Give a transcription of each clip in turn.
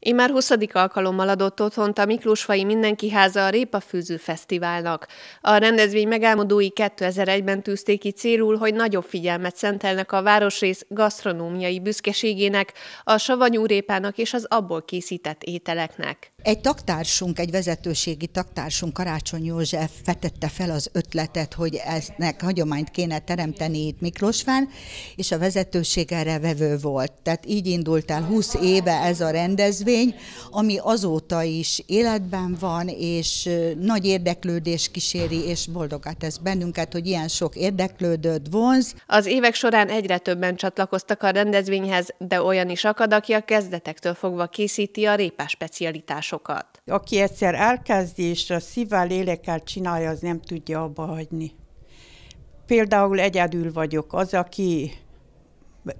Én már 20. alkalommal adott otthont a Miklósfai Mindenki Háza a Répafűző Fesztiválnak. A rendezvény megálmodói 2001-ben tűzték ki célul, hogy nagyobb figyelmet szentelnek a városrész gasztronómiai büszkeségének, a savanyú répának és az abból készített ételeknek. Egy taktársunk, egy vezetőségi taktársunk, Karácsony József vetette fel az ötletet, hogy eznek hagyományt kéne teremteni itt Miklósván, és a vezetőség erre vevő volt. Tehát így indult el 20 éve ez a rendezvény, ami azóta is életben van, és nagy érdeklődés kíséri, és boldogat ez bennünket, hogy ilyen sok érdeklődőt vonz. Az évek során egyre többen csatlakoztak a rendezvényhez, de olyan is akad, aki a kezdetektől fogva készíti a répás specialitásokat. Aki egyszer elkezdi, és a szívvel, lélekkel csinálja, az nem tudja abba abba hagyni. Például egyedül vagyok, az, aki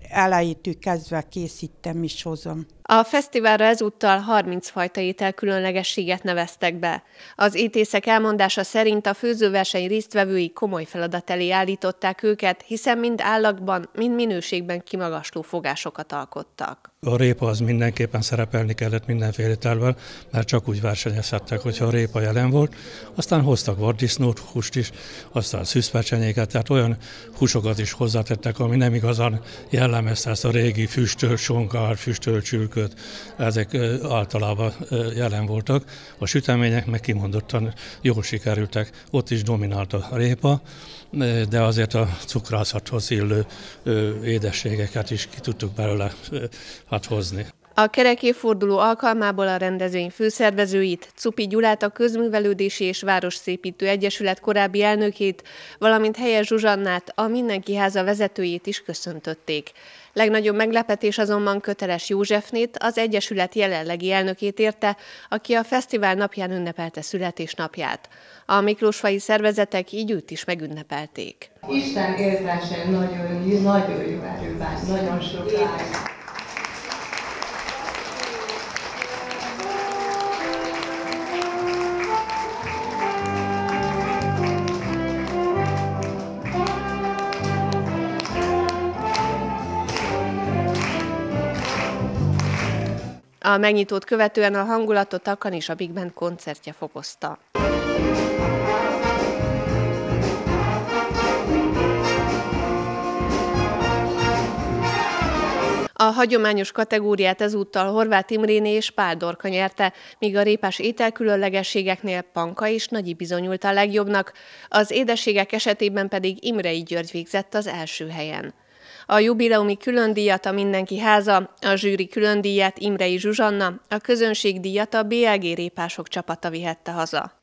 elejétől kezdve készítem is hozom. A fesztiválra ezúttal 30 fajta étel különlegességet neveztek be. Az étészek elmondása szerint a főzőverseny résztvevői komoly feladat elé állították őket, hiszen mind állagban, mind minőségben kimagasló fogásokat alkottak. A répa az mindenképpen szerepelni kellett mindenféle ételben, mert csak úgy versenyezhettek, hogyha a répa jelen volt. Aztán hoztak vaddisznót, húst is, aztán szűzpecsenyéket, tehát olyan húsokat is hozzátettek, ami nem igazán jellemezte ezt a régi füstölt sonkár, füstölt csülkő, pünkölt, ezek általában jelen voltak. A sütemények meg kimondottan jól sikerültek. Ott is dominált a répa, de azért a cukrászathoz illő édességeket is ki tudtuk belőle hát hozni. A kerekéforduló alkalmából a rendezvény főszervezőit, Cupi Gyulát, a Közművelődési és Városszépítő Egyesület korábbi elnökét, valamint Helyes Zsuzsannát, a Mindenki Háza vezetőjét is köszöntötték. Legnagyobb meglepetés azonban köteles Józsefnét, az Egyesület jelenlegi elnökét érte, aki a fesztivál napján ünnepelte születésnapját. A miklósfai szervezetek így őt is megünnepelték. Isten éltessen nagyon, nagyon jó erővágy, nagyon sok A megnyitót követően a hangulatot Akan és a Big Band koncertje fokozta. A hagyományos kategóriát ezúttal Horváth Imréné és Pál Dorka nyerte, míg a répás ételkülönlegességeknél Panka és Nagyi bizonyult a legjobbnak, az édességek esetében pedig Imrei György végzett az első helyen. A jubileumi különdíjat a Mindenki háza, a zsűri különdíját Imrei Zsuzsanna, a közönség díjat a BLG répások csapata vihette haza.